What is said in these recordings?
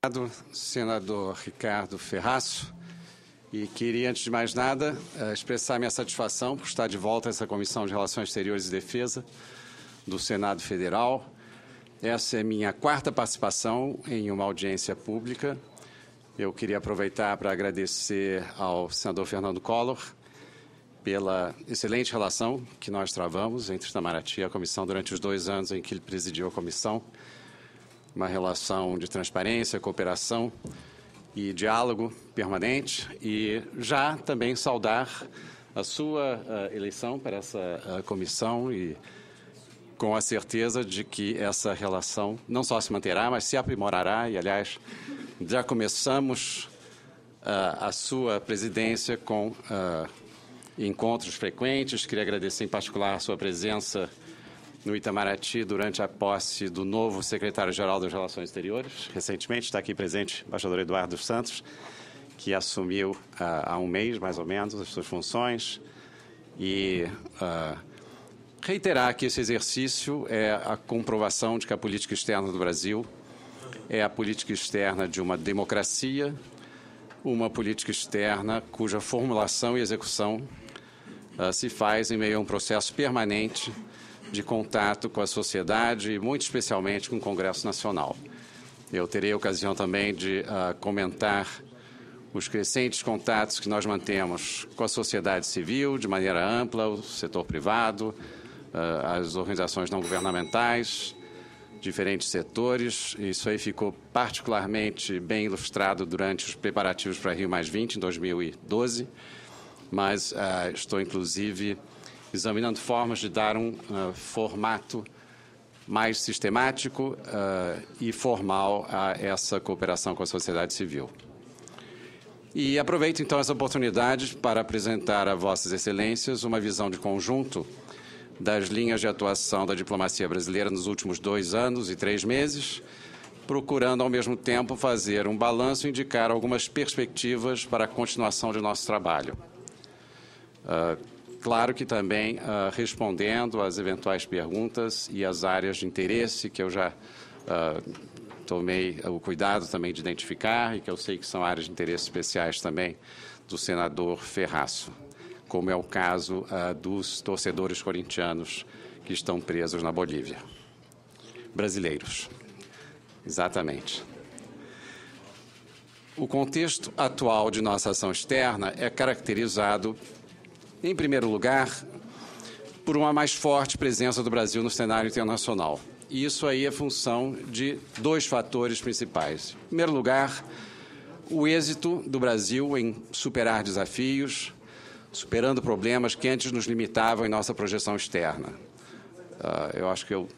Obrigado, senador Ricardo Ferraço. E queria, antes de mais nada, eh, expressar minha satisfação por estar de volta a essa Comissão de Relações Exteriores e Defesa do Senado Federal. Essa é minha quarta participação em uma audiência pública. Eu queria aproveitar para agradecer ao senador Fernando Collor pela excelente relação que nós travamos entre Itamaraty e a comissão durante os dois anos em que ele presidiu a comissão uma relação de transparência, cooperação e diálogo permanente e já também saudar a sua uh, eleição para essa uh, comissão e com a certeza de que essa relação não só se manterá, mas se aprimorará e, aliás, já começamos uh, a sua presidência com encontros frequentes. Queria agradecer em particular a sua presença no Itamaraty durante a posse do novo secretário-geral das Relações Exteriores. Recentemente está aqui presente o embaixador Eduardo Santos, que assumiu ah, há um mês, mais ou menos, as suas funções. E ah, reiterar que esse exercício é a comprovação de que a política externa do Brasil é a política externa de uma democracia, uma política externa cuja formulação e execução ah, se faz em meio a um processo permanente de contato com a sociedade e muito especialmente com o Congresso Nacional. Eu terei a ocasião também de uh, comentar os crescentes contatos que nós mantemos com a sociedade civil, de maneira ampla, o setor privado, uh, as organizações não governamentais, diferentes setores. Isso aí ficou particularmente bem ilustrado durante os preparativos para Rio Mais 20, em 2012. Mas uh, estou, inclusive, examinando formas de dar um uh, formato mais sistemático uh, e formal a essa cooperação com a sociedade civil. E aproveito então essa oportunidade para apresentar a Vossas Excelências uma visão de conjunto das linhas de atuação da diplomacia brasileira nos últimos dois anos e três meses, procurando ao mesmo tempo fazer um balanço e indicar algumas perspectivas para a continuação de nosso trabalho. Uh, Claro que também uh, respondendo às eventuais perguntas e às áreas de interesse que eu já uh, tomei o cuidado também de identificar e que eu sei que são áreas de interesse especiais também do senador Ferraço, como é o caso uh, dos torcedores corintianos que estão presos na Bolívia. Brasileiros. Exatamente. O contexto atual de nossa ação externa é caracterizado em primeiro lugar, por uma mais forte presença do Brasil no cenário internacional. E isso aí é função de dois fatores principais. Em primeiro lugar, o êxito do Brasil em superar desafios, superando problemas que antes nos limitavam em nossa projeção externa. Uh, eu acho que eu,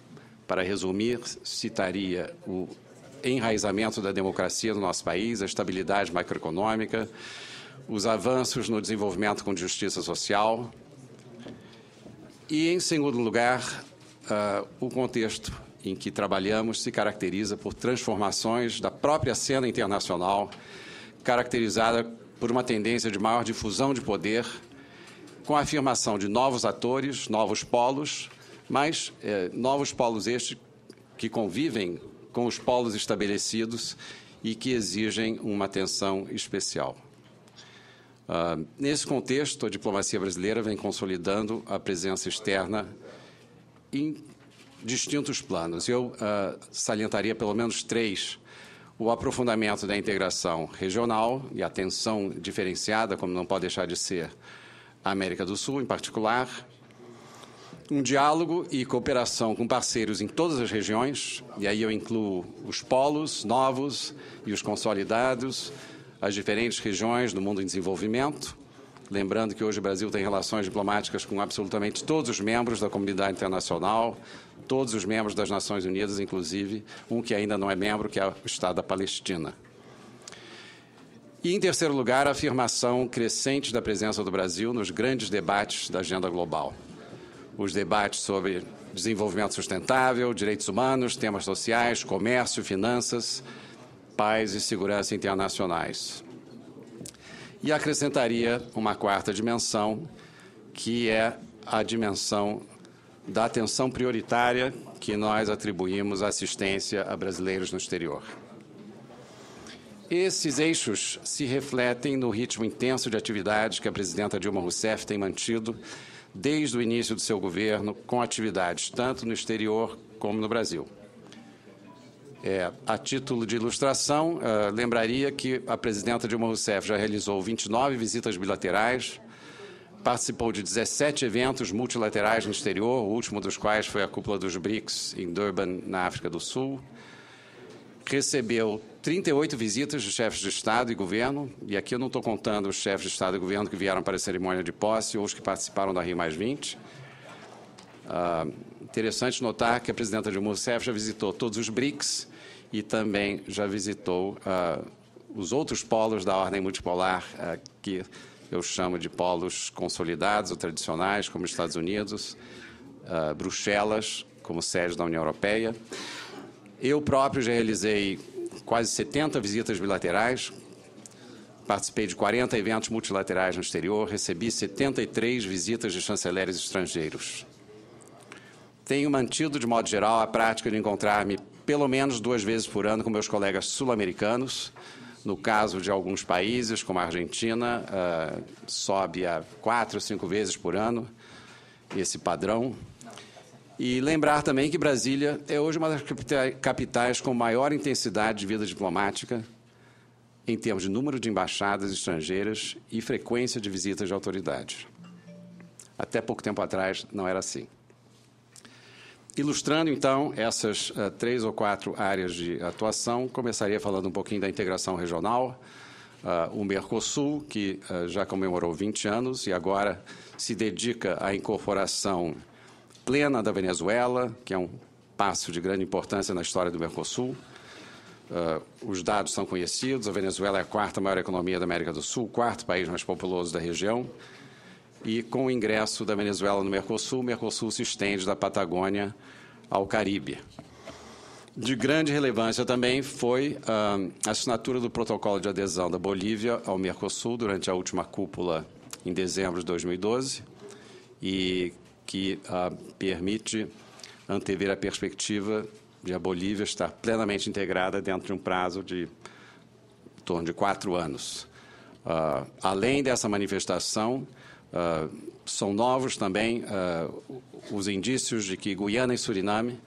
para resumir, citaria o enraizamento da democracia no nosso país, a estabilidade macroeconômica os avanços no desenvolvimento com justiça social e, em segundo lugar, uh, o contexto em que trabalhamos se caracteriza por transformações da própria cena internacional, caracterizada por uma tendência de maior difusão de poder, com a afirmação de novos atores, novos polos, mas eh, novos polos estes que convivem com os polos estabelecidos e que exigem uma atenção especial. Ah, nesse contexto, a diplomacia brasileira vem consolidando a presença externa em distintos planos. Eu uh, salientaria pelo menos três: o aprofundamento da integração regional e atenção diferenciada, como não pode deixar de ser a América do Sul, em particular, um diálogo e cooperação com parceiros em todas as regiões, e aí eu incluo os polos novos e os consolidados, as diferentes regiões do mundo em desenvolvimento. Lembrando que hoje o Brasil tem relações diplomáticas com absolutamente todos os membros da comunidade internacional, todos os membros das Nações Unidas, inclusive um que ainda não é membro, que é o Estado da Palestina. E, em terceiro lugar, a afirmação crescente da presença do Brasil nos grandes debates da agenda global. Os debates sobre desenvolvimento sustentável, direitos humanos, temas sociais, comércio, finanças paz e segurança internacionais. E acrescentaria uma quarta dimensão, que é a dimensão da atenção prioritária que nós atribuímos à assistência a brasileiros no exterior. Esses eixos se refletem no ritmo intenso de atividades que a presidenta Dilma Rousseff tem mantido desde o início do seu governo, com atividades tanto no exterior como no Brasil. É, a título de ilustração, uh, lembraria que a presidenta Dilma Rousseff já realizou 29 visitas bilaterais, participou de 17 eventos multilaterais no exterior, o último dos quais foi a cúpula dos BRICS em Durban, na África do Sul. Recebeu 38 visitas de chefes de Estado e governo, e aqui eu não estou contando os chefes de Estado e governo que vieram para a cerimônia de posse ou os que participaram da Rio Mais 20. Uh, ah, interessante notar que a presidenta Dilma Rousseff já visitou todos os BRICS, e também já visitou uh, os outros polos da ordem multipolar, uh, que eu chamo de polos consolidados ou tradicionais, como Estados Unidos, uh, Bruxelas, como sede da União Europeia. Eu próprio já realizei quase 70 visitas bilaterais, participei de 40 eventos multilaterais no exterior, recebi 73 visitas de chanceleres estrangeiros. Tenho mantido, de modo geral, a prática de encontrar-me pelo menos duas vezes por ano com meus colegas sul-americanos. No caso de alguns países, como a Argentina, uh, sobe a quatro, cinco vezes por ano esse padrão. E lembrar também que Brasília é hoje uma das capitais com maior intensidade de vida diplomática em termos de número de embaixadas estrangeiras e frequência de visitas de autoridades. Até pouco tempo atrás não era assim. Ilustrando, então, essas uh, três ou quatro áreas de atuação, começaria falando um pouquinho da integração regional, uh, o Mercosul, que uh, já comemorou 20 anos e agora se dedica à incorporação plena da Venezuela, que é um passo de grande importância na história do Mercosul. Uh, os dados são conhecidos: a Venezuela é a quarta maior economia da América do Sul, quarto país mais populoso da região. E com o ingresso da Venezuela no Mercosul, o Mercosul se estende da Patagônia ao Caribe. De grande relevância também foi ah, a assinatura do protocolo de adesão da Bolívia ao Mercosul durante a última cúpula em dezembro de 2012 e que ah, permite antever a perspectiva de a Bolívia estar plenamente integrada dentro de um prazo de em torno de quatro anos. Ah, além dessa manifestação, ah, são novos também uh, os indícios de que Guiana e Suriname,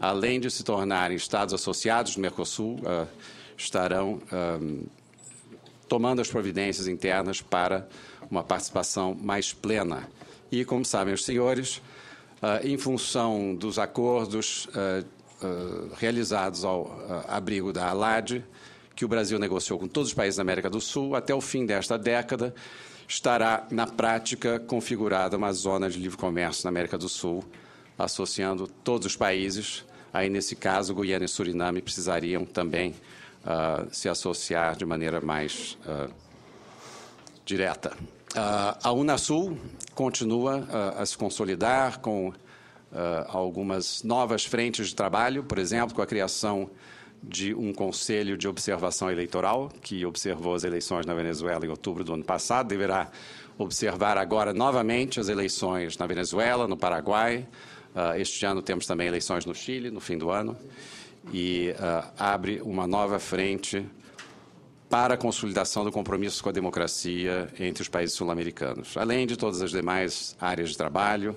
além de se tornarem estados associados do Mercosul, uh, estarão tomando as providências internas para uma participação mais plena. E, como sabem os senhores, em função dos acordos realizados ao abrigo da ALAD, que o Brasil negociou com todos os países da América do Sul, até o fim desta década, estará, na prática, configurada uma zona de livre comércio na América do Sul, associando todos os países. Aí, nesse caso, Guiana e Suriname precisariam também uh, se associar de maneira mais uh, direta. Uh, a Unasul continua a se consolidar com algumas novas frentes de trabalho, por exemplo, com a criação de um conselho de observação eleitoral que observou as eleições na Venezuela em outubro do ano passado, deverá observar agora novamente as eleições na Venezuela, no Paraguai. Uh, este ano temos também eleições no Chile, no fim do ano, e uh, abre uma nova frente para a consolidação do compromisso com a democracia entre os países sul-americanos, além de todas as demais áreas de trabalho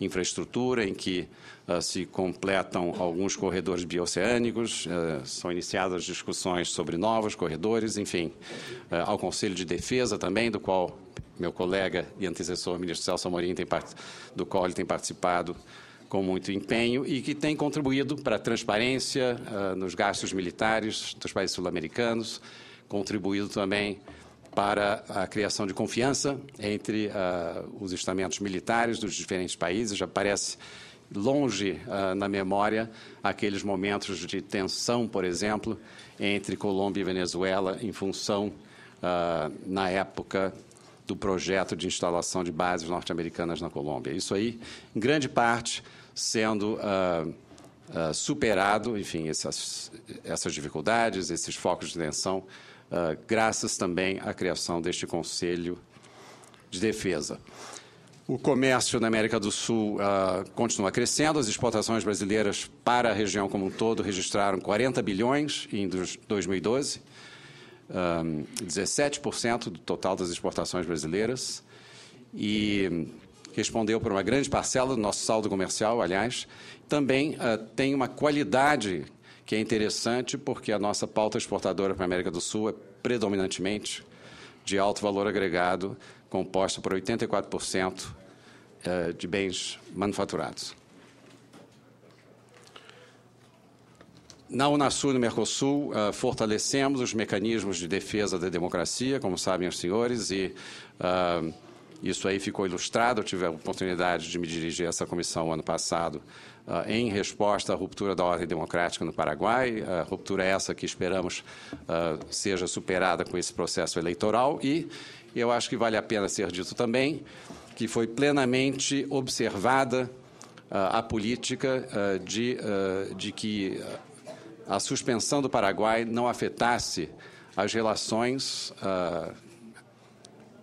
infraestrutura, em que uh, se completam alguns corredores bioceânicos, uh, são iniciadas discussões sobre novos corredores, enfim, uh, ao Conselho de Defesa também, do qual meu colega e antecessor, o ministro Celso Amorim, tem part... do qual ele tem participado com muito empenho e que tem contribuído para a transparência nos gastos militares dos países sul-americanos, contribuído também para a criação de confiança entre uh, os estamentos militares dos diferentes países. Já parece longe uh, na memória aqueles momentos de tensão, por exemplo, entre Colômbia e Venezuela em função, uh, na época, do projeto de instalação de bases norte-americanas na Colômbia. Isso aí, em grande parte, sendo superado, enfim, essas, essas dificuldades, esses focos de tensão ah, graças também à criação deste Conselho de Defesa. O comércio na América do Sul uh, continua crescendo. As exportações brasileiras para a região como um todo registraram 40 bilhões em 2012, um, 17% do total das exportações brasileiras. E respondeu por uma grande parcela do nosso saldo comercial, aliás. Também uh, tem uma qualidade que é interessante porque a nossa pauta exportadora para a América do Sul é predominantemente de alto valor agregado, composta por 84% eh, de bens manufaturados. Na Unasul e no Mercosul, eh, fortalecemos os mecanismos de defesa da democracia, como sabem os senhores, e uh, isso aí ficou ilustrado. Eu tive a oportunidade de me dirigir a essa comissão ano passado ah, em resposta à ruptura da ordem democrática no Paraguai, a ruptura é essa que esperamos ah, seja superada com esse processo eleitoral e eu acho que vale a pena ser dito também que foi plenamente observada ah, a política de, de que a suspensão do Paraguai não afetasse as relações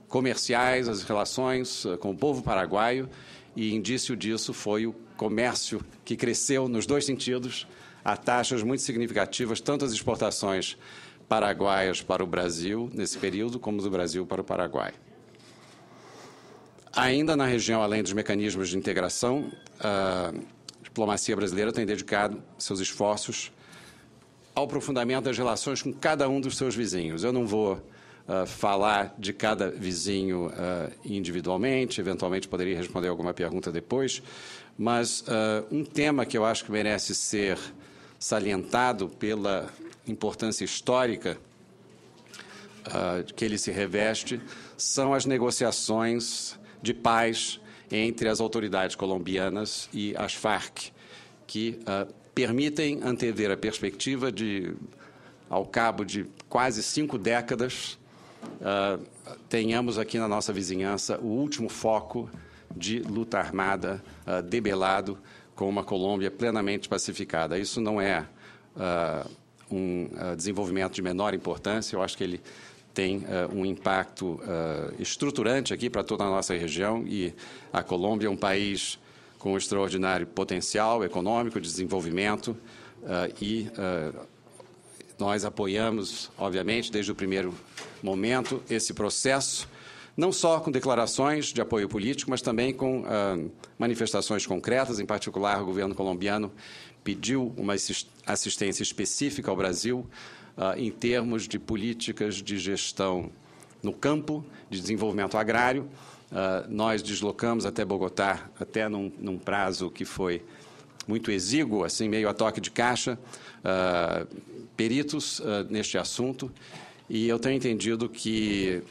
comerciais, as relações com o povo paraguaio, e indício disso foi o comércio que cresceu nos dois sentidos, a taxas muito significativas, tanto as exportações paraguaias para o Brasil nesse período, como do Brasil para o Paraguai. Ainda na região, além dos mecanismos de integração, a diplomacia brasileira tem dedicado seus esforços ao aprofundamento das relações com cada um dos seus vizinhos. Eu não vou uh, falar de cada vizinho uh, individualmente, eventualmente poderia responder alguma pergunta depois, mas uh, um tema que eu acho que merece ser salientado pela importância histórica uh, que ele se reveste são as negociações de paz entre as autoridades colombianas e as Farc, que uh, permitem antever a perspectiva de, ao cabo de quase cinco décadas, tenhamos aqui na nossa vizinhança o último foco de luta armada uh, debelado com uma Colômbia plenamente pacificada. Isso não é uh, um uh, desenvolvimento de menor importância, eu acho que ele tem uh, um impacto estruturante aqui para toda a nossa região e a Colômbia é um país com um extraordinário potencial econômico, de desenvolvimento e nós apoiamos, obviamente, desde o primeiro momento esse processo não só com declarações de apoio político, mas também com ah, manifestações concretas. Em particular, o governo colombiano pediu uma assistência específica ao Brasil ah, em termos de políticas de gestão no campo, de desenvolvimento agrário. Uh, nós deslocamos até Bogotá, até num, num, prazo que foi muito exíguo, assim, meio a toque de caixa, uh, peritos uh, neste assunto. E eu tenho entendido que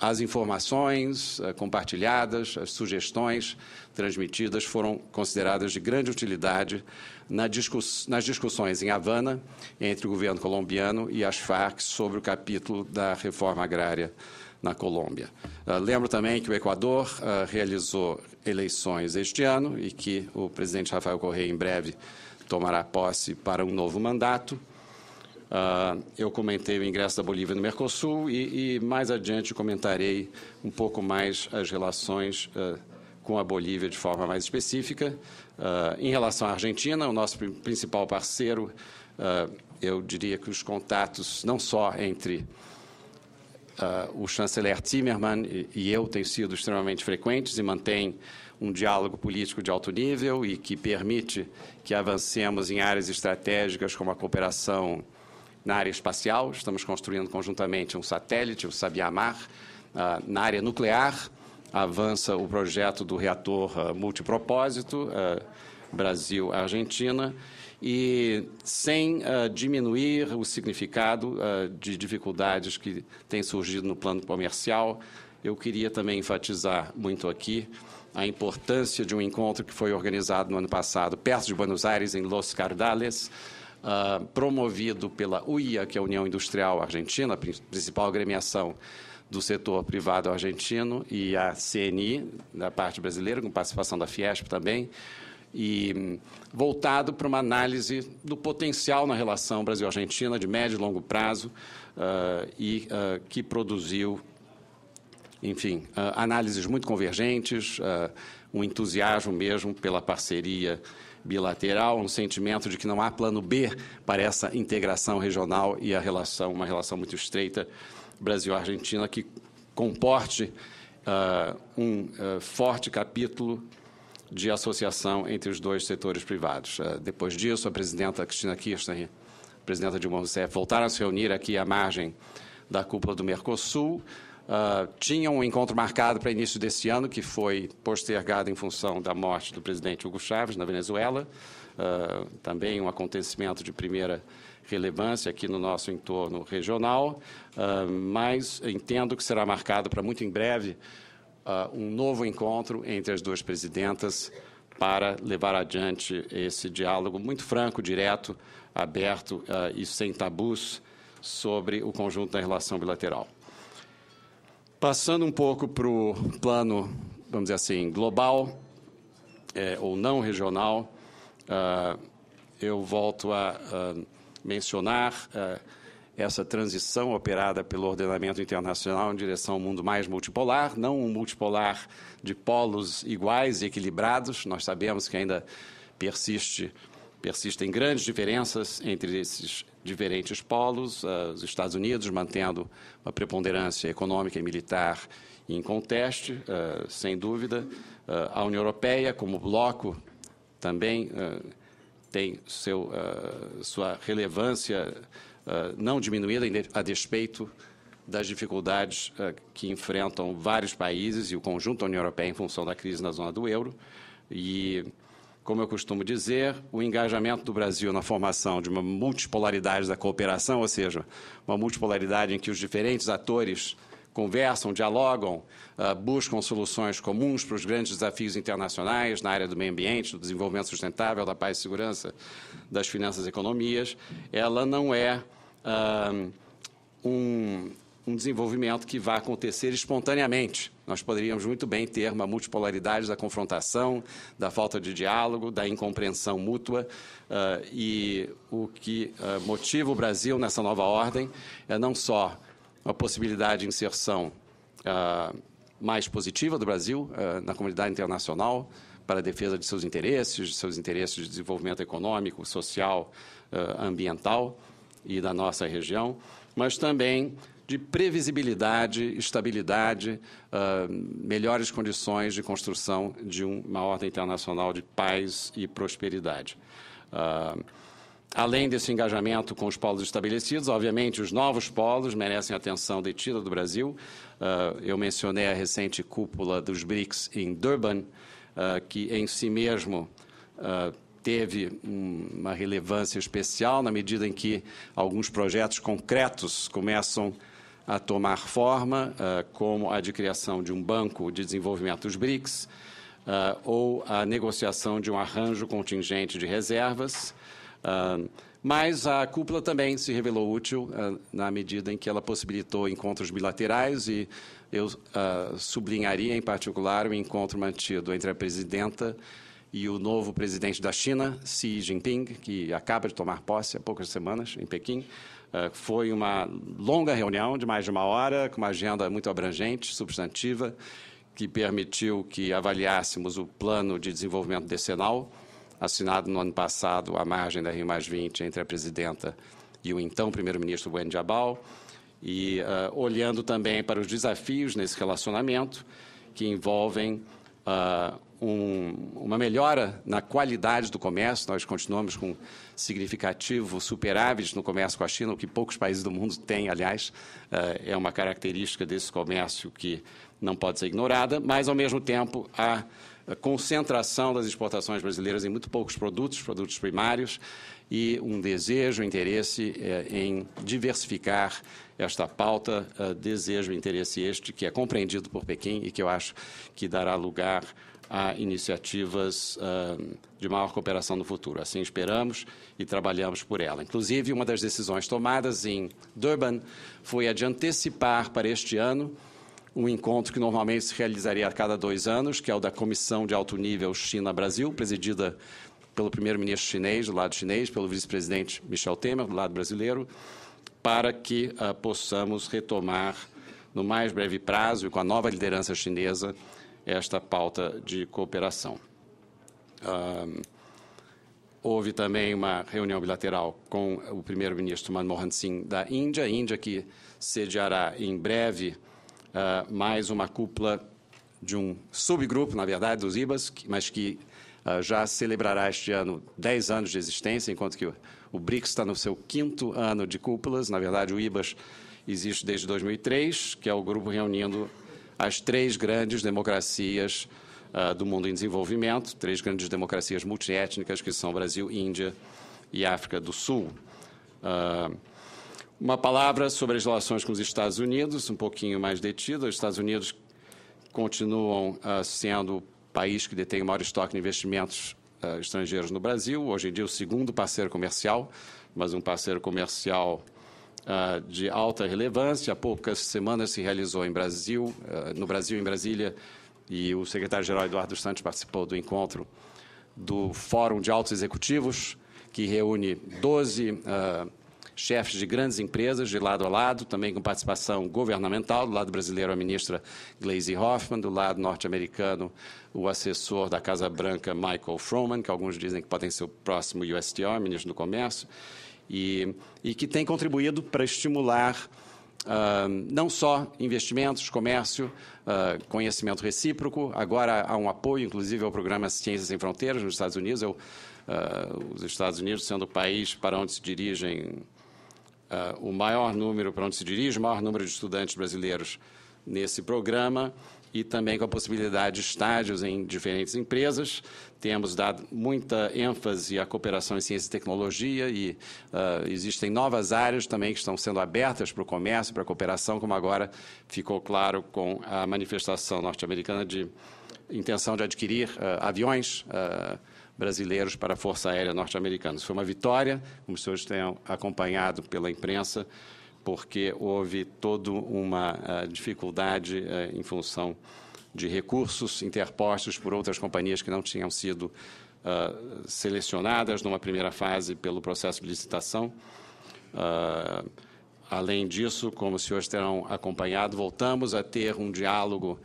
as informações eh, compartilhadas, as sugestões transmitidas foram consideradas de grande utilidade nas discussões em Havana entre o governo colombiano e as Farc sobre o capítulo da reforma agrária na Colômbia. Eh, lembro também que o Equador eh, realizou eleições este ano e que o presidente Rafael Correa, em breve, tomará posse para um novo mandato. Uh, eu comentei o ingresso da Bolívia no Mercosul e, e, mais adiante comentarei um pouco mais as relações uh, com a Bolívia de forma mais específica. Uh, em relação à Argentina, o nosso principal parceiro, eu diria que os contatos não só entre o chanceler Zimmermann e, e eu têm sido extremamente frequentes e mantêm um diálogo político de alto nível e que permite que avancemos em áreas estratégicas como a cooperação na área espacial, estamos construindo conjuntamente um satélite, o Sabiamar. Ah, na área nuclear, avança o projeto do reator ah, multipropósito ah, Brasil-Argentina e sem diminuir o significado de dificuldades que têm surgido no plano comercial, eu queria também enfatizar muito aqui a importância de um encontro que foi organizado no ano passado perto de Buenos Aires, em Los Cardales, uh, promovido pela UIA, que é a União Industrial Argentina, a principal agremiação do setor privado argentino, e a CNI, da parte brasileira, com participação da Fiesp também, e voltado para uma análise do potencial na relação Brasil-Argentina de médio e longo prazo, uh, e uh, que produziu, enfim, análises muito convergentes, um entusiasmo mesmo pela parceria bilateral, um sentimento de que não há plano B para essa integração regional e a relação, uma relação muito estreita Brasil-Argentina que comporte uh, um uh, forte capítulo de associação entre os dois setores privados. Uh, depois disso, a presidenta Cristina Kirchner e a presidenta Dilma Rousseff voltaram a se reunir aqui à margem da cúpula do Mercosul Uh, tinha um encontro marcado para início deste ano, que foi postergado em função da morte do presidente Hugo Chávez na Venezuela. Uh, também um acontecimento de primeira relevância aqui no nosso entorno regional, uh, mas entendo que será marcado para muito em breve um novo encontro entre as duas presidentas para levar adiante esse diálogo muito franco, direto, aberto e sem tabus sobre o conjunto da relação bilateral. Passando um pouco para o plano, vamos dizer assim, global é, ou não regional, uh, eu volto a uh, mencionar uh, essa transição operada pelo ordenamento internacional em direção a um mundo mais multipolar, não um multipolar de polos iguais e equilibrados. Nós sabemos que ainda persiste, persistem grandes diferenças entre esses diferentes polos, ah, os Estados Unidos mantendo uma preponderância econômica e militar em conteste, ah, sem dúvida, ah, a União Europeia como bloco também tem seu, sua relevância não diminuída a despeito das dificuldades que enfrentam vários países e o conjunto da União Europeia em função da crise na zona do euro e como eu costumo dizer, o engajamento do Brasil na formação de uma multipolaridade da cooperação, ou seja, uma multipolaridade em que os diferentes atores conversam, dialogam, ah, buscam soluções comuns para os grandes desafios internacionais na área do meio ambiente, do desenvolvimento sustentável, da paz e segurança, das finanças e economias, ela não é ah, um um desenvolvimento que vai acontecer espontaneamente. Nós poderíamos muito bem ter uma multipolaridade da confrontação, da falta de diálogo, da incompreensão mútua. Uh, e o que uh, motiva o Brasil nessa nova ordem é não só a possibilidade de inserção uh, mais positiva do Brasil na comunidade internacional, para a defesa de seus interesses, de seus interesses de desenvolvimento econômico, social, ambiental e da nossa região, mas também de previsibilidade, estabilidade, uh, melhores condições de construção de uma ordem internacional de paz e prosperidade. Uh, além desse engajamento com os polos estabelecidos, obviamente os novos polos merecem atenção detida do Brasil. Ah, eu mencionei a recente cúpula dos BRICS em Durban, que em si mesmo teve uma relevância especial na medida em que alguns projetos concretos começam a a tomar forma, eh, como a de criação de um banco de desenvolvimento dos BRICS, eh, ou a negociação de um arranjo contingente de reservas. Eh, mas a cúpula também se revelou útil na medida em que ela possibilitou encontros bilaterais e eu sublinharia, em particular, o encontro mantido entre a presidenta e o novo presidente da China, Xi Jinping, que acaba de tomar posse há poucas semanas em Pequim, eh, foi uma longa reunião de mais de uma hora, com uma agenda muito abrangente, substantiva, que permitiu que avaliássemos o plano de desenvolvimento decenal, assinado no ano passado à margem da Rio entre a presidenta e o então primeiro-ministro Buen Jabal, e uh, olhando também para os desafios nesse relacionamento, que envolvem uh, um, uma melhora na qualidade do comércio. Nós continuamos com significativo superávit no comércio com a China, o que poucos países do mundo têm, aliás, eh, é uma característica desse comércio que não pode ser ignorada, mas, ao mesmo tempo, a concentração das exportações brasileiras em muito poucos produtos, produtos primários, e um desejo, interesse eh, em diversificar esta pauta, eh, desejo, interesse este que é compreendido por Pequim e que eu acho que dará lugar a iniciativas uh, de maior cooperação no futuro. Assim esperamos e trabalhamos por ela. Inclusive, uma das decisões tomadas em Durban foi a de antecipar para este ano um encontro que normalmente se realizaria a cada dois anos, que é o da Comissão de Alto Nível China-Brasil, presidida pelo primeiro-ministro chinês, do lado chinês, pelo vice-presidente Michel Temer, do lado brasileiro, para que uh, possamos retomar, no mais breve prazo e com a nova liderança chinesa, esta pauta de cooperação. Ah, houve também uma reunião bilateral com o primeiro-ministro Manmohan Singh da Índia, Índia que sediará em breve ah, mais uma cúpula de um subgrupo, na verdade, dos IBAs, mas que ah, já celebrará este ano 10 anos de existência, enquanto que o BRICS está no seu quinto ano de cúpulas. Na verdade, o IBAs existe desde 2003, que é o grupo reunindo as três grandes democracias uh, do mundo em desenvolvimento, três grandes democracias multiétnicas que são Brasil, Índia e África do Sul. Uh, uma palavra sobre as relações com os Estados Unidos, um pouquinho mais detida. Os Estados Unidos continuam uh, sendo o país que detém o maior estoque de investimentos estrangeiros no Brasil. Hoje em dia, o segundo parceiro comercial, mas um parceiro comercial ah, de alta relevância. Há poucas semanas se realizou em Brasil, ah, no Brasil, em Brasília, e o secretário-geral Eduardo Santos participou do encontro do Fórum de Altos Executivos, que reúne 12 ah, chefes de grandes empresas de lado a lado, também com participação governamental. Do lado brasileiro, a ministra Glaze Hoffman, do lado norte-americano, o assessor da Casa Branca, Michael Froman, que alguns dizem que podem ser o próximo USTR, ministro do Comércio, e, e que tem contribuído para estimular Uh, não só investimentos, comércio, uh, conhecimento recíproco. Agora há um apoio, inclusive, ao programa Ciências Sem Fronteiras nos Estados Unidos. Eu, é uh, ah, os Estados Unidos sendo o país para onde se dirigem o maior número, para onde se dirige o maior número de estudantes brasileiros nesse programa e também com a possibilidade de estágios em diferentes empresas. Temos dado muita ênfase à cooperação em ciência e tecnologia e uh, existem novas áreas também que estão sendo abertas para o comércio, para a cooperação, como agora ficou claro com a manifestação norte-americana de intenção de adquirir uh, aviões. Uh, brasileiros para a Força Aérea Norte-Americana. Isso foi uma vitória, como os senhores tenham acompanhado pela imprensa, porque houve toda uma ah, dificuldade ah, em função de recursos interpostos por outras companhias que não tinham sido ah, selecionadas numa primeira fase pelo processo de licitação. além disso, como os senhores terão acompanhado, voltamos a ter um diálogo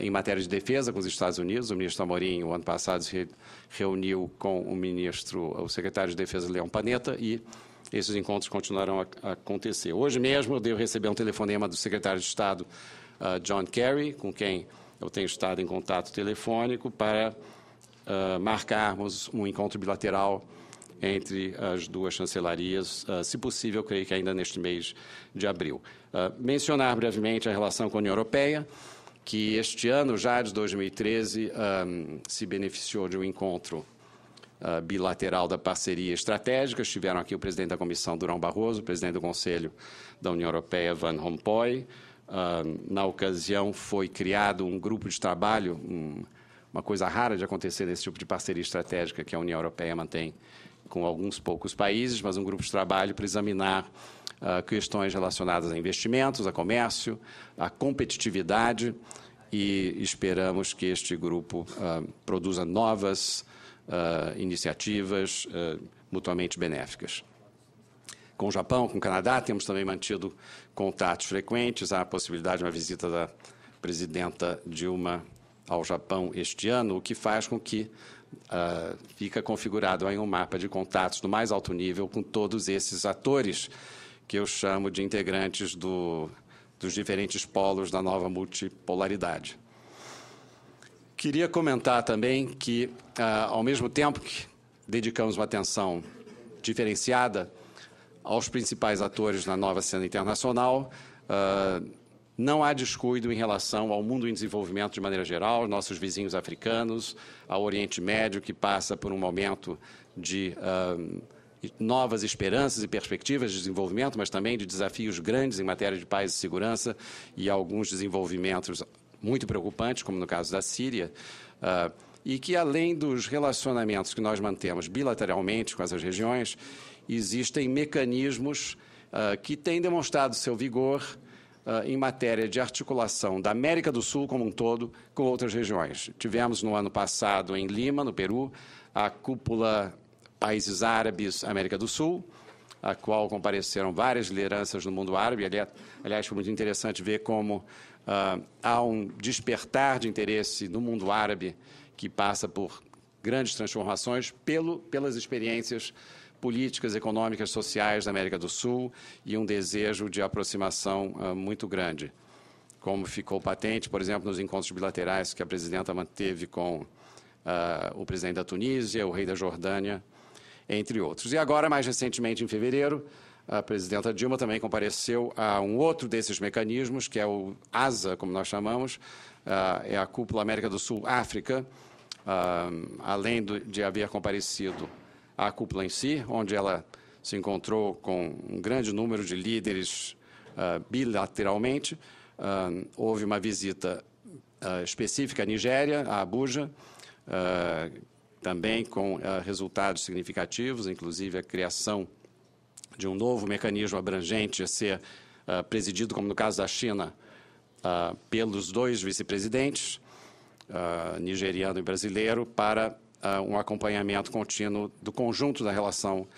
em matéria de defesa com os Estados Unidos. O ministro Amorim, o ano passado, se reuniu com o ministro, o secretário de Defesa Leão Panetta e esses encontros continuarão a acontecer. Hoje mesmo eu devo receber um telefonema do secretário de Estado, uh, John Kerry, com quem eu tenho estado em contato telefônico, para uh, marcarmos um encontro bilateral entre as duas chancelarias, uh, se possível, creio que ainda neste mês de abril. mencionar brevemente a relação com a União Europeia, que este ano, já de 2013, um, se beneficiou de um encontro bilateral da parceria estratégica. Estiveram aqui o presidente da Comissão, Durão Barroso, o presidente do Conselho da União Europeia, Van Rompuy. Uh, na ocasião, foi criado um grupo de trabalho, um, uma coisa rara de acontecer nesse tipo de parceria estratégica que a União Europeia mantém com alguns poucos países, mas um grupo de trabalho para examinar uh, questões relacionadas a investimentos, a comércio, a competitividade e esperamos que este grupo uh, produza novas uh, iniciativas uh, mutuamente benéficas. Com o Japão, com o Canadá, temos também mantido contatos frequentes. Há a possibilidade de uma visita da presidenta Dilma ao Japão este ano, o que faz com que uh, fica configurado aí um mapa de contatos do mais alto nível com todos esses atores que eu chamo de integrantes do, dos diferentes polos da nova multipolaridade. Queria comentar também que, ah, ao mesmo tempo que dedicamos uma atenção diferenciada aos principais atores na nova cena internacional, ah, não há descuido em relação ao mundo em desenvolvimento de maneira geral, nossos vizinhos africanos, ao Oriente Médio, que passa por um momento de ah, novas esperanças e perspectivas de desenvolvimento, mas também de desafios grandes em matéria de paz e segurança e alguns desenvolvimentos muito preocupantes, como no caso da Síria, uh, e que além dos relacionamentos que nós mantemos bilateralmente com essas regiões, existem mecanismos uh, que têm demonstrado seu vigor uh, em matéria de articulação da América do Sul como um todo com outras regiões. Tivemos no ano passado em Lima, no Peru, a cúpula Países Árabes América do Sul, a qual compareceram várias lideranças do mundo árabe. Aliás, foi muito interessante ver como Uh, há um despertar de interesse no mundo árabe que passa por grandes transformações pelo, pelas experiências políticas, econômicas, sociais da América do Sul e um desejo de aproximação uh, muito grande. Como ficou patente, por exemplo, nos encontros bilaterais que a presidenta manteve com uh, o presidente da Tunísia, o rei da Jordânia, entre outros. E agora, mais recentemente, em fevereiro, a presidenta Dilma também compareceu a um outro desses mecanismos, que é o ASA, como nós chamamos, ah, é a Cúpula América do Sul-África, ah, além de haver comparecido à cúpula em si, onde ela se encontrou com um grande número de líderes ah, bilateralmente. Houve uma visita específica à Nigéria, à Abuja, também com resultados significativos, inclusive a criação de um novo mecanismo abrangente a ser uh, presidido, como no caso da China, uh, pelos dois vice-presidentes, uh, nigeriano e brasileiro, para um acompanhamento contínuo do conjunto da relação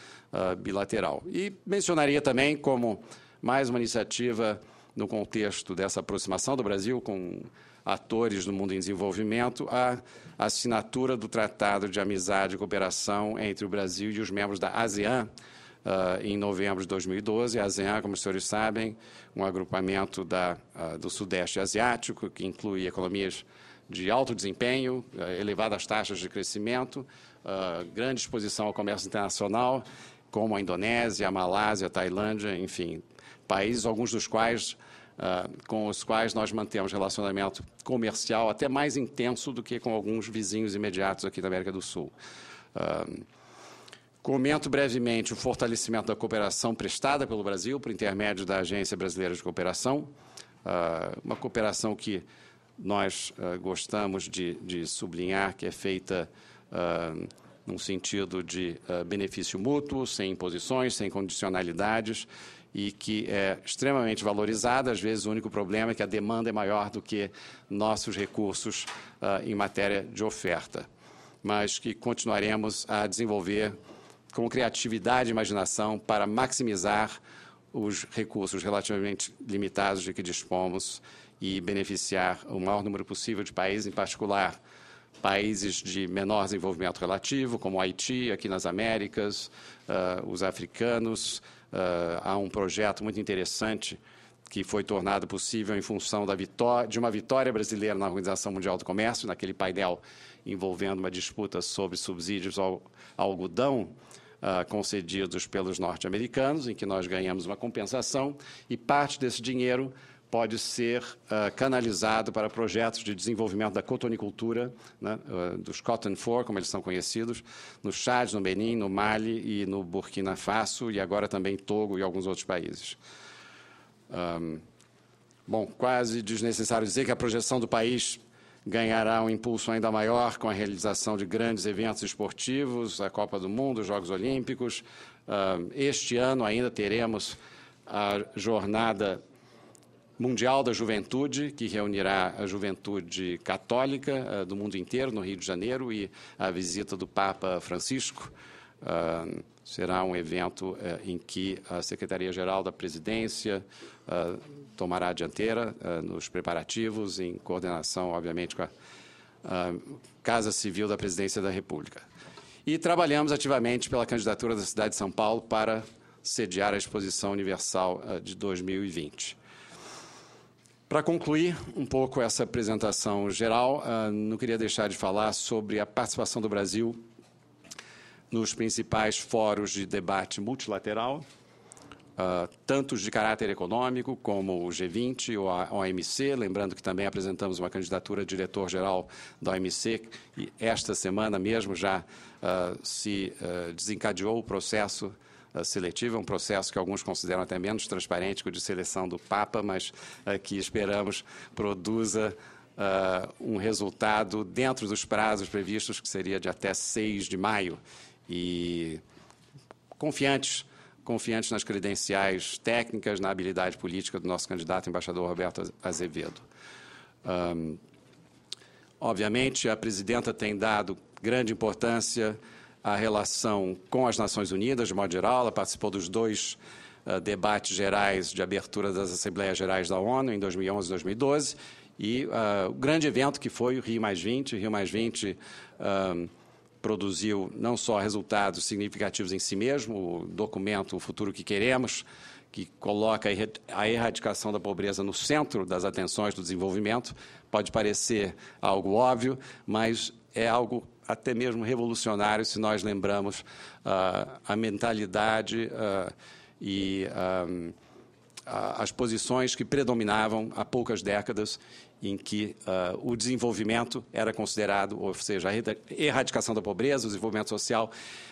bilateral. E mencionaria também como mais uma iniciativa no contexto dessa aproximação do Brasil com atores do mundo em desenvolvimento, a assinatura do Tratado de Amizade e Cooperação entre o Brasil e os membros da ASEAN, Uh, em novembro de 2012, a ASEAN, como os senhores sabem, um agrupamento da, uh, do Sudeste Asiático, que inclui economias de alto desempenho, uh, elevadas taxas de crescimento, grande exposição ao comércio internacional, como a Indonésia, a Malásia, a Tailândia, enfim, países, alguns dos quais. com os quais nós mantemos relacionamento comercial até mais intenso do que com alguns vizinhos imediatos aqui da América do Sul. Uh, Comento brevemente o fortalecimento da cooperação prestada pelo Brasil por intermédio da Agência Brasileira de Cooperação, ah, uma cooperação que nós ah, gostamos de, de sublinhar que é feita ah, num sentido de benefício mútuo, sem imposições, sem condicionalidades e que é extremamente valorizada. Às vezes, o único problema é que a demanda é maior do que nossos recursos em matéria de oferta, mas que continuaremos a desenvolver com criatividade e imaginação para maximizar os recursos relativamente limitados de que dispomos e beneficiar o maior número possível de países, em particular países de menor desenvolvimento relativo, como Haiti, aqui nas Américas, uh, os africanos. Uh, há um projeto muito interessante que foi tornado possível em função da vitória, de uma vitória brasileira na Organização Mundial do Comércio, naquele painel envolvendo uma disputa sobre subsídios ao, ao algodão, ah, concedidos pelos norte-americanos, em que nós ganhamos uma compensação, e parte desse dinheiro pode ser uh, canalizado para projetos de desenvolvimento da cotonicultura, né, uh, dos cotton four, como eles são conhecidos, no Chad, no Benin, no Mali e no Burkina Faso, e agora também em Togo e alguns outros países. Um, bom, quase desnecessário dizer que a projeção do país ganhará um impulso ainda maior com a realização de grandes eventos esportivos, a Copa do Mundo, os Jogos Olímpicos. Ah, este ano ainda teremos a Jornada Mundial da Juventude, que reunirá a juventude católica ah, do mundo inteiro no Rio de Janeiro e a visita do Papa Francisco. Ah, será um evento eh, em que a Secretaria-Geral da Presidência eh, tomará a dianteira eh, nos preparativos, em coordenação, obviamente, com a, a Casa Civil da Presidência da República. E trabalhamos ativamente pela candidatura da cidade de São Paulo para sediar a Exposição Universal eh, de 2020. Para concluir um pouco essa apresentação geral, eh, não queria deixar de falar sobre a participação do Brasil nos principais fóruns de debate multilateral, uh, tanto de caráter econômico, como o G20 ou a OMC. Lembrando que também apresentamos uma candidatura de diretor-geral da OMC, e esta semana mesmo já uh, se uh, desencadeou o processo seletiva, é um processo que alguns consideram até menos transparente que o de seleção do Papa, mas que esperamos produza Uh, um resultado dentro dos prazos previstos, que seria de até 6 de maio e confiantes, confiantes nas credenciais técnicas, na habilidade política do nosso candidato embaixador Roberto Azevedo. Um, obviamente, a presidenta tem dado grande importância à relação com as Nações Unidas, de modo geral, ela participou dos dois uh, debates gerais de abertura das Assembleias Gerais da ONU em 2011 e 2012 e uh, o grande evento que foi o Rio Mais 20, Rio Mais 20 uh, produziu não só resultados significativos em si mesmo, o documento O Futuro que Queremos, que coloca a erradicação da pobreza no centro das atenções do desenvolvimento, pode parecer algo óbvio, mas é algo até mesmo revolucionário se nós lembramos uh, a mentalidade uh, e uh, as posições que predominavam há poucas décadas em que uh, o desenvolvimento era considerado, ou seja, a erradicação da pobreza, o desenvolvimento social,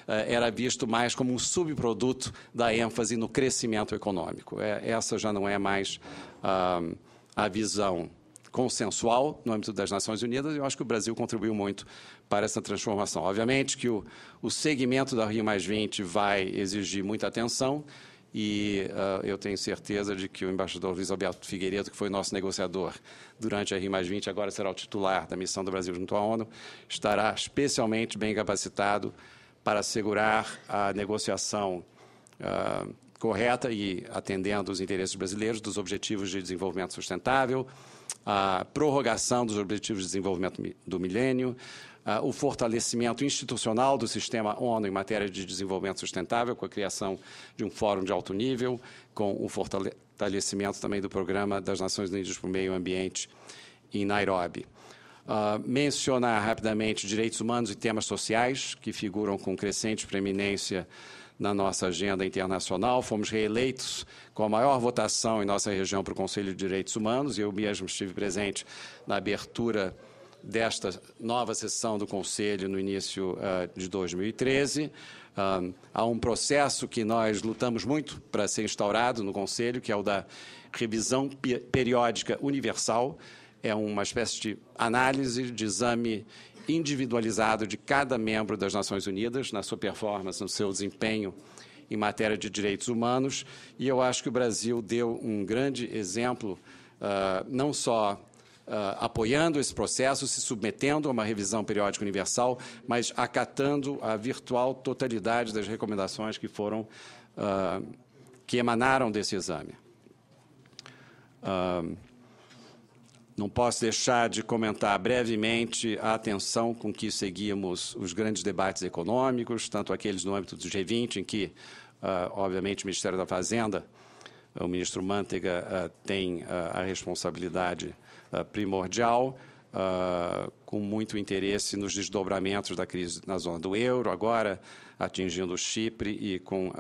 uh, era visto mais como um subproduto da ênfase no crescimento econômico. É, essa já não é mais uh, a visão consensual no âmbito das Nações Unidas, e eu acho que o Brasil contribuiu muito para essa transformação. Obviamente que o, o segmento da Rio vai exigir muita atenção, e uh, eu tenho certeza de que o embaixador Luiz Alberto Figueiredo, que foi nosso negociador durante a 20, agora será o titular da missão do Brasil junto à ONU, estará especialmente bem capacitado para assegurar a negociação uh, correta e atendendo os interesses brasileiros dos objetivos de desenvolvimento sustentável, a prorrogação dos objetivos de desenvolvimento do milênio, ah, o fortalecimento institucional do sistema ONU em matéria de desenvolvimento sustentável, com a criação de um fórum de alto nível, com o fortalecimento também do programa das Nações Unidas para o Meio Ambiente em Nairobi. Uh, mencionar rapidamente direitos humanos e temas sociais, que figuram com crescente preeminência na nossa agenda internacional. Fomos reeleitos com a maior votação em nossa região para o Conselho de Direitos Humanos, e eu mesmo estive presente na abertura desta nova sessão do Conselho no início uh, de 2013. Uh, ah, há um processo que nós lutamos muito para ser instaurado no Conselho, que é o da revisão periódica universal. É uma espécie de análise, de exame individualizado de cada membro das Nações Unidas, na sua performance, no seu desempenho em matéria de direitos humanos. E eu acho que o Brasil deu um grande exemplo, uh, não só ah, apoiando esse processo, se submetendo a uma revisão periódica universal, mas acatando a virtual totalidade das recomendações que foram ah, que emanaram desse exame. Ah, não posso deixar de comentar brevemente a atenção com que seguimos os grandes debates econômicos, tanto aqueles no âmbito do G20, em que, uh, obviamente, o Ministério da Fazenda é o ministro Manteiga ah, tem ah, a responsabilidade ah, primordial, com muito interesse nos desdobramentos da crise na zona do euro, agora atingindo Chipre e com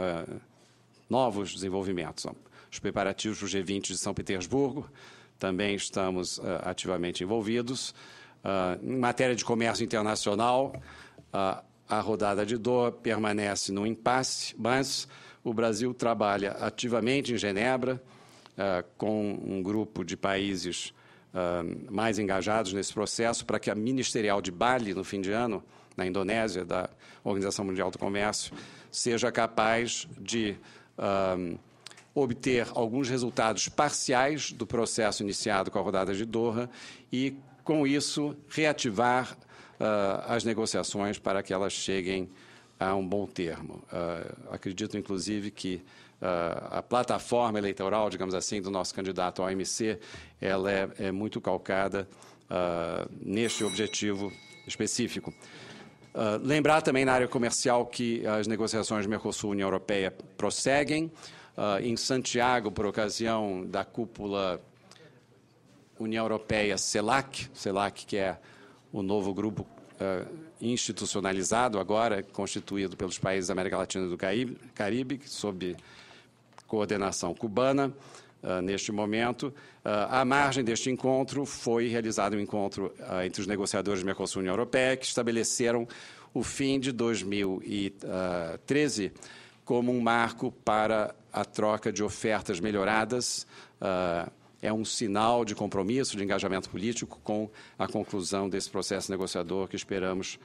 novos desenvolvimentos. Os preparativos do G20 de São Petersburgo também estamos ativamente envolvidos. em matéria de comércio internacional, a rodada de Doha permanece no impasse, mas o Brasil trabalha ativamente em Genebra, ah, com um grupo de países ah, mais engajados nesse processo, para que a ministerial de Bali, no fim de ano, na Indonésia, da Organização Mundial do Comércio, seja capaz de ah, obter alguns resultados parciais do processo iniciado com a rodada de Doha e, com isso, reativar as negociações para que elas cheguem é um bom termo. Uh, acredito, inclusive, que uh, a plataforma eleitoral, digamos assim, do nosso candidato ao OMC, ela é, é muito calcada uh, neste objetivo específico. lembrar também na área comercial que as negociações Mercosul-União Europeia prosseguem. em Santiago, por ocasião da cúpula União Europeia CELAC, CELAC que é o novo grupo uh, institucionalizado agora, constituído pelos países da América Latina e do Caribe, sob coordenação cubana, uh, neste momento. Uh, à margem deste encontro, foi realizado um encontro entre os negociadores do Mercosul e União Europeia, que estabeleceram o fim de 2013 como um marco para a troca de ofertas melhoradas é um sinal de compromisso, de engajamento político com a conclusão desse processo negociador que esperamos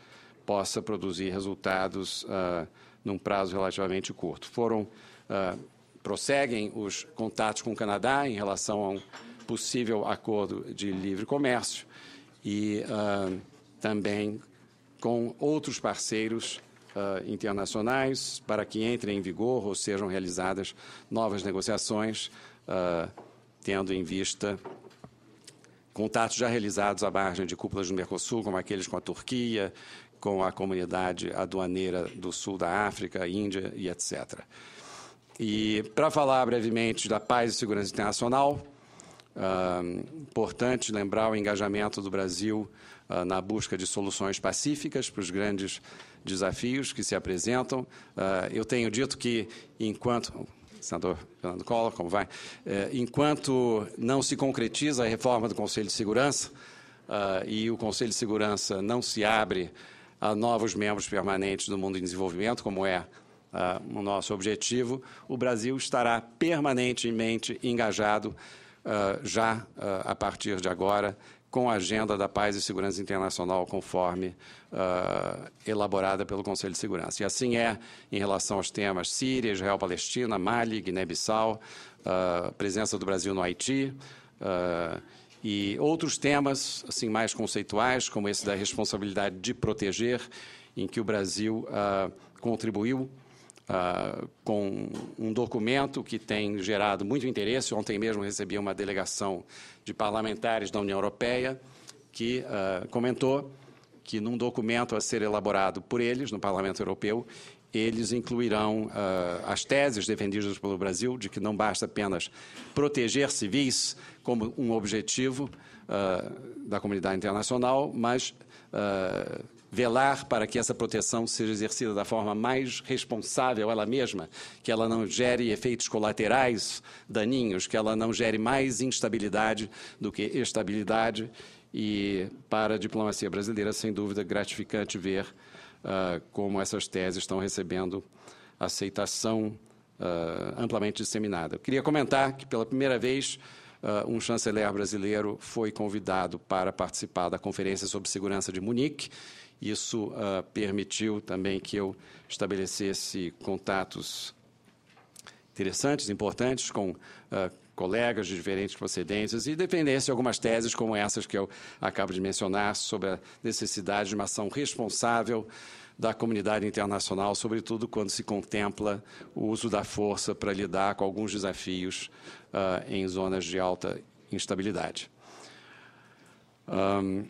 possa produzir resultados uh, num prazo relativamente curto. Foram, uh, prosseguem os contatos com o Canadá em relação a um possível acordo de livre comércio e uh, também com outros parceiros Uh, internacionais para que entrem em vigor ou sejam realizadas novas negociações uh, tendo em vista contatos já realizados à margem de cúpulas do Mercosul, como aqueles com a Turquia, com a comunidade aduaneira do sul da África, Índia e etc. E para falar brevemente da paz e segurança internacional, uh, importante lembrar o engajamento do Brasil uh, na busca de soluções pacíficas para os grandes desafios que se apresentam. Uh, eu tenho dito que, enquanto senador Fernando Collor, como vai, é, enquanto não se concretiza a reforma do Conselho de Segurança ah, e o Conselho de Segurança não se abre a novos membros permanentes do mundo em desenvolvimento, como é ah, o nosso objetivo, o Brasil estará permanentemente engajado ah, já a partir de agora com a agenda da paz e segurança internacional conforme uh, elaborada pelo Conselho de Segurança. E assim é em relação aos temas Síria, Israel-Palestina, Mali, Guiné-Bissau, uh, presença do Brasil no Haiti uh, e outros temas assim mais conceituais, como esse da responsabilidade de proteger, em que o Brasil contribuiu Uh, com um documento que tem gerado muito interesse. Ontem mesmo recebi uma delegação de parlamentares da União Europeia que uh, comentou que, num documento a ser elaborado por eles, no Parlamento Europeu, eles incluirão uh, as teses defendidas pelo Brasil de que não basta apenas proteger civis como um objetivo da comunidade internacional, mas velar para que essa proteção seja exercida da forma mais responsável ela mesma, que ela não gere efeitos colaterais daninhos, que ela não gere mais instabilidade do que estabilidade. E para a diplomacia brasileira, sem dúvida, gratificante ver uh, como essas teses estão recebendo aceitação uh, amplamente disseminada. Eu queria comentar que, pela primeira vez, Uh, um chanceler brasileiro foi convidado para participar da Conferência sobre Segurança de Munique isso uh, permitiu também que eu estabelecesse contatos interessantes, importantes, com uh, colegas de diferentes procedências e defendesse algumas teses como essas que eu acabo de mencionar sobre a necessidade de uma ação responsável da comunidade internacional, sobretudo quando se contempla o uso da força para lidar com alguns desafios uh, em zonas de alta instabilidade. Um,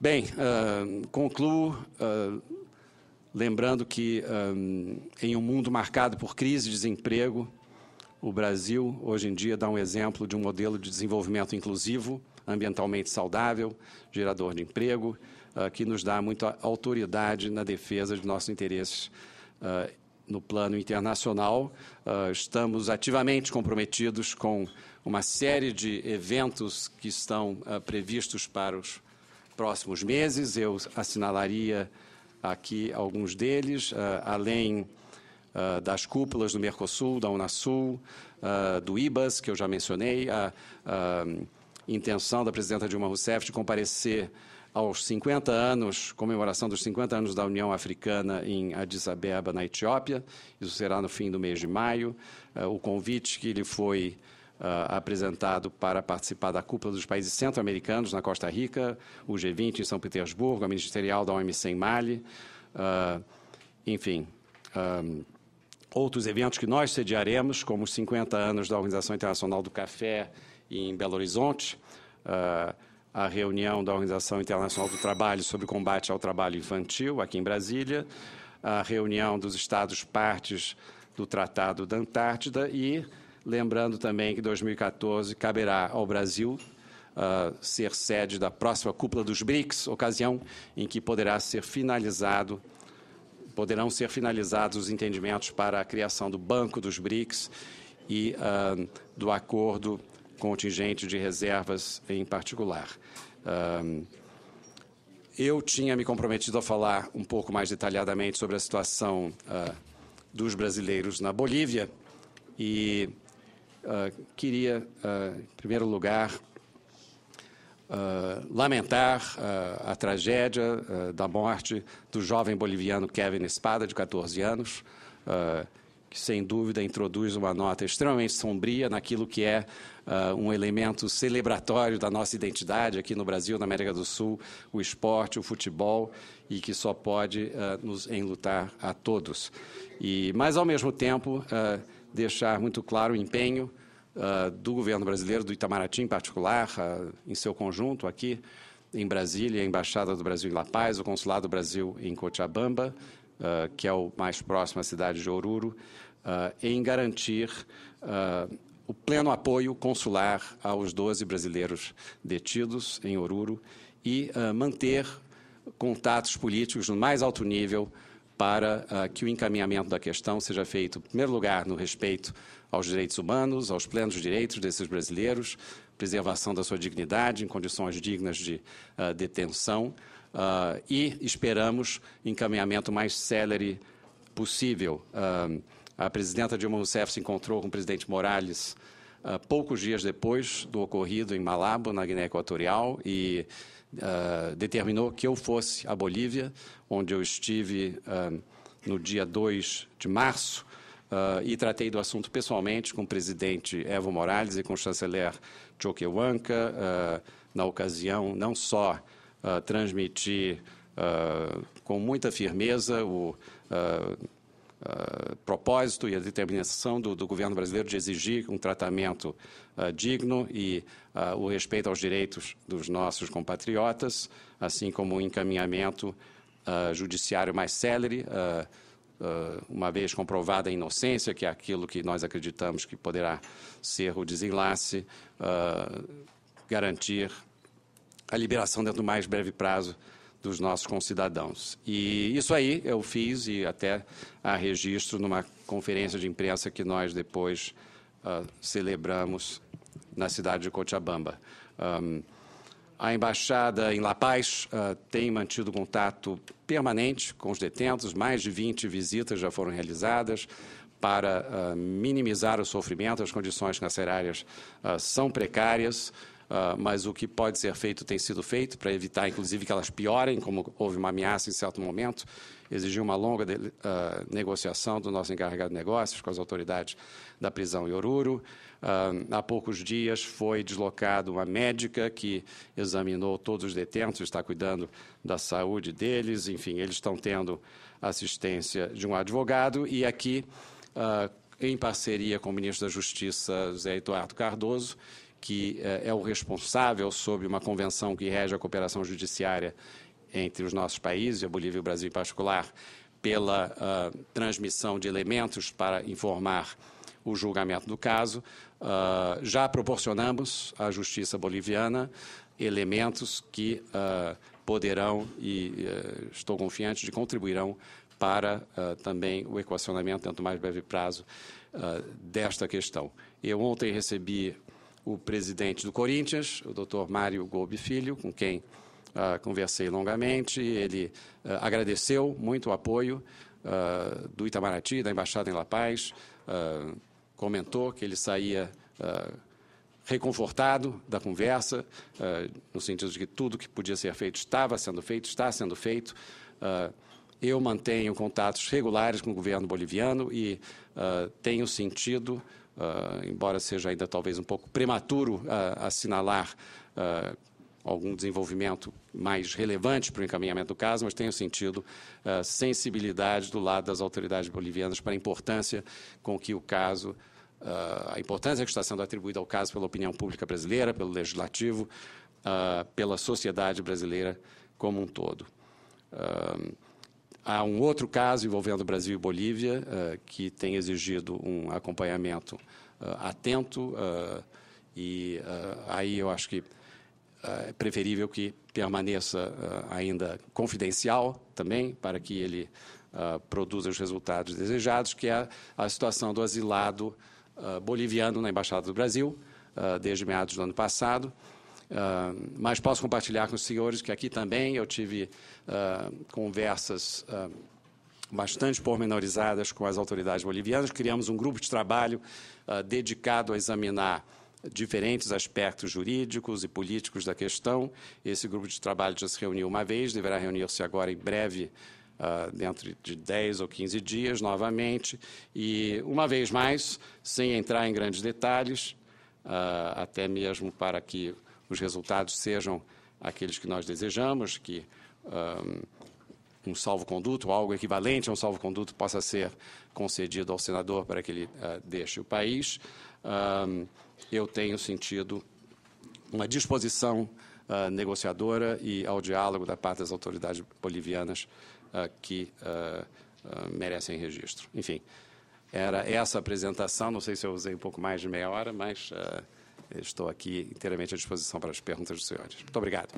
Bem, uh, concluo uh, lembrando que, um, em um mundo marcado por crise e desemprego, o Brasil, hoje em dia, dá um exemplo de um modelo de desenvolvimento inclusivo, ambientalmente saudável, gerador de emprego, uh, que nos dá muita autoridade na defesa de nossos interesses ah, no plano internacional. Ah, estamos ativamente comprometidos com uma série de eventos que estão previstos para os próximos meses. Eu assinalaria aqui alguns deles, ah, além ah, das cúpulas do Mercosul, da Unasul, ah, do IBAS, que eu já mencionei, a, intenção da presidenta Dilma Rousseff de comparecer aos 50 anos, comemoração dos 50 anos da União Africana em Addis Abeba, na Etiópia. Isso será no fim do mês de maio. O convite que lhe foi Uh, apresentado para participar da cúpula dos países centro-americanos na Costa Rica, o G20 em São Petersburgo, a ministerial da OMC em Mali, uh, enfim. Um, ah, outros eventos que nós sediaremos, como os 50 anos da Organização Internacional do Café em Belo Horizonte, uh, a reunião da Organização Internacional do Trabalho sobre o combate ao trabalho infantil, aqui em Brasília, a reunião dos Estados partes do Tratado da Antártida e Lembrando também que 2014 caberá ao Brasil uh, ser sede da próxima cúpula dos BRICS, ocasião em que poderá ser finalizado poderão ser finalizados os entendimentos para a criação do Banco dos BRICS e uh, do acordo contingente de reservas em particular. Uh, eu tinha me comprometido a falar um pouco mais detalhadamente sobre a situação uh, dos brasileiros na Bolívia e ah, queria, ah, em primeiro lugar, ah, lamentar a tragédia da morte do jovem boliviano Kevin Espada, de 14 anos, que sem dúvida introduz uma nota extremamente sombria naquilo que é um elemento celebratório da nossa identidade aqui no Brasil, na América do Sul, o esporte, o futebol, e que só pode nos enlutar a todos. E, mas, ao mesmo tempo, uh, deixar muito claro o empenho uh, do governo brasileiro, do Itamaraty em particular, uh, em seu conjunto aqui em Brasília, a Embaixada do Brasil em La Paz, o Consulado do Brasil em Cochabamba, uh, que é o mais próximo à cidade de Oruro, em garantir o pleno apoio consular aos 12 brasileiros detidos em Oruro e manter contatos políticos no mais alto nível para uh, que o encaminhamento da questão seja feito, em primeiro lugar, no respeito aos direitos humanos, aos plenos direitos desses brasileiros, preservação da sua dignidade em condições dignas de uh, detenção uh, e esperamos encaminhamento mais célere possível. a presidenta Dilma Rousseff se encontrou com o presidente Morales poucos dias depois do ocorrido em Malabo, na Guiné Equatorial, e Uh, determinou que eu fosse à Bolívia onde eu estive uh, no dia 2 de março uh, e tratei do assunto pessoalmente com o presidente Evo Morales e com o chanceler Choquehuanca. Ah, na ocasião, não só transmiti com muita firmeza o Uh, propósito e a determinação do, do, governo brasileiro de exigir um tratamento uh, digno e uh, o respeito aos direitos dos nossos compatriotas, assim como o encaminhamento ah, judiciário mais célere, uh, uma vez comprovada a inocência, que é aquilo que nós acreditamos que poderá ser o desenlace, garantir a liberação dentro do mais breve prazo dos nossos concidadãos. E isso aí eu fiz e até a registro numa conferência de imprensa que nós depois uh, celebramos na cidade de Cochabamba. Um, a embaixada em La Paz uh, tem mantido contato permanente com os detentos, mais de 20 visitas já foram realizadas para uh, minimizar o sofrimento, as condições carcerárias uh, são precárias. Uh, mas o que pode ser feito tem sido feito para evitar, inclusive, que elas piorem, como houve uma ameaça em certo momento. Exigiu uma longa de, uh, negociação do nosso encarregado de negócios com as autoridades da prisão em Oruro. Uh, há poucos dias foi deslocado uma médica que examinou todos os detentos, está cuidando da saúde deles. Enfim, eles estão tendo assistência de um advogado e aqui. em parceria com o ministro da Justiça, Zé Eduardo Cardoso, que eh, é o responsável sobre uma convenção que rege a cooperação judiciária entre os nossos países, a Bolívia e o Brasil em particular, pela uh, transmissão de elementos para informar o julgamento do caso. Uh, já proporcionamos à justiça boliviana elementos que uh, poderão e eh, estou confiante de contribuirão para também o equacionamento, tanto mais breve prazo, desta questão. Eu ontem recebi o presidente do Corinthians, o Dr. Mário Golbi Filho, com quem uh, conversei longamente. Ele uh, agradeceu muito o apoio uh, do Itamaraty, da Embaixada em La Paz, comentou que ele saía reconfortado da conversa, no sentido de que tudo que podia ser feito estava sendo feito, está sendo feito. eu mantenho contatos regulares com o governo boliviano e tenho sentido ah, embora seja ainda talvez um pouco prematuro ah, assinalar ah, algum desenvolvimento mais relevante para o encaminhamento do caso, mas tenho sentido uh, sensibilidade do lado das autoridades bolivianas para a importância com que o caso, uh, a importância que está sendo atribuída ao caso pela opinião pública brasileira, pelo legislativo, uh, pela sociedade brasileira como um todo. Uh, Há um outro caso envolvendo Brasil e Bolívia, eh, que tem exigido um acompanhamento eh, atento, eh, e aí eu acho que é preferível que permaneça ainda confidencial também, para que ele produza os resultados desejados, que é a situação do asilado boliviano na Embaixada do Brasil, desde meados do ano passado. Ah, mas posso compartilhar com os senhores que aqui também eu tive uh, conversas uh, bastante pormenorizadas com as autoridades bolivianas. Criamos um grupo de trabalho dedicado a examinar diferentes aspectos jurídicos e políticos da questão. Esse grupo de trabalho já se reuniu uma vez, deverá reunir-se agora em breve. Uh, dentro de 10 ou 15 dias novamente. E, uma vez mais, sem entrar em grandes detalhes, uh, até mesmo para que os resultados sejam aqueles que nós desejamos, que um, um salvo-conduto, algo equivalente a um salvo-conduto, possa ser concedido ao senador para que ele uh, deixe o país. Um, eu tenho sentido uma disposição uh, negociadora e ao diálogo da parte das autoridades bolivianas uh, que merecem registro. Enfim, era essa a apresentação. Não sei se eu usei um pouco mais de meia hora, mas. Estou aqui inteiramente à disposição para as perguntas dos senhores. Muito obrigado.